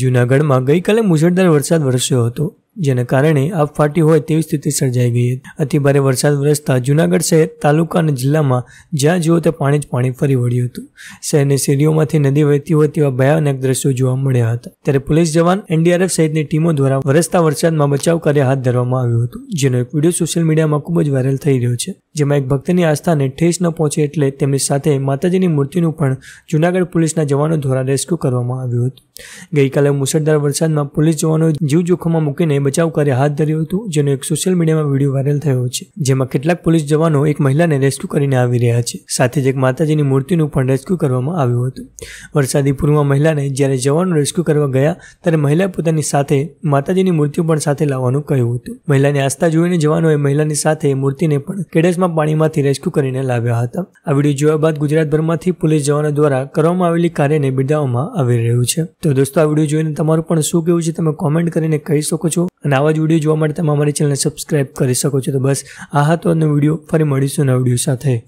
જૂનાગઢમાં ગઈકાલે મુશળધાર વરસાદ વરસ્યો હતો જેને કારણે આ ફાટી હોય તેવી સ્થિતિ સર્જાઈ ગઈ હતી ભારે વરસાદ વરસતા જૂનાગઢ શહેર તાલુકા અને જિલ્લામાં જ્યાં જુઓ તે પાણી જ પાણી ફરી વળ્યું હતું શહેરની શેરીઓમાંથી નદી વહેતી હોય તેવા ભયાનક દ્રશ્યો જોવા મળ્યા હતા ત્યારે પોલીસ જવાન એનડીઆરએફ સહિતની ટીમો દ્વારા વરસતા વરસાદમાં બચાવ કાર્ય હાથ ધરવામાં આવ્યું હતું જેનો એક વિડીયો સોશિયલ મીડિયામાં ખૂબ જ વાયરલ થઈ રહ્યો છે જેમાં એક ભક્તની આસ્થાને ઠેસ ન પહોંચે એટલે તેમની સાથે માતાજીની મૂર્તિનું પણ જૂનાગઢ પોલીસના જવાનો દ્વારા રેસ્ક્યુ કરવામાં આવ્યું હતું ગઈકાલે મુસળધાર વરસાદમાં પોલીસ જવાનો જીવ જોખમમાં મૂકીને બચાવ કાર્ય હાથ ધર્યું હતું જેનો એક સોશિયલ મીડિયામાં વિડીયો વાયરલ થયો છે જેમાં કેટલાક પોલીસ જવાનો એક મહિલાને રેસ્ક્યુ કરીને આવી રહ્યા છે સાથે જ એક માતાજીની મૂર્તિનું પણ રેસ્ક્યુ કરવામાં આવ્યું હતું વરસાદી પૂર્વમાં મહિલાને જ્યારે જવાનો રેસ્ક્યુ કરવા ગયા ત્યારે મહિલાએ પોતાની સાથે માતાજીની મૂર્તિઓ પણ સાથે લાવવાનું કહ્યું હતું મહિલાની આસ્થા જોઈને જવાનોએ મહિલાની સાથે મૂર્તિને પણ કેડેસ કેસમાં પાણીમાંથી રેસ્ક્યુ કરીને લાવ્યા હતા આ વિડીયો જોયા બાદ ગુજરાતભરમાંથી પોલીસ જવાનો દ્વારા કરવામાં આવેલી કાર્યને બિરદાવવામાં આવી રહ્યું છે તો દોસ્તો આ વિડીયો જોઈને તમારું પણ શું કહેવું છે તમે કોમેન્ટ કરીને કહી શકો છો અને આવા જ વિડીયો જોવા માટે તમે અમારી ચેનલને સબસ્ક્રાઇબ કરી શકો છો તો બસ આ હતો વિડીયો ફરી મળીશું નવા વિડીયો સાથે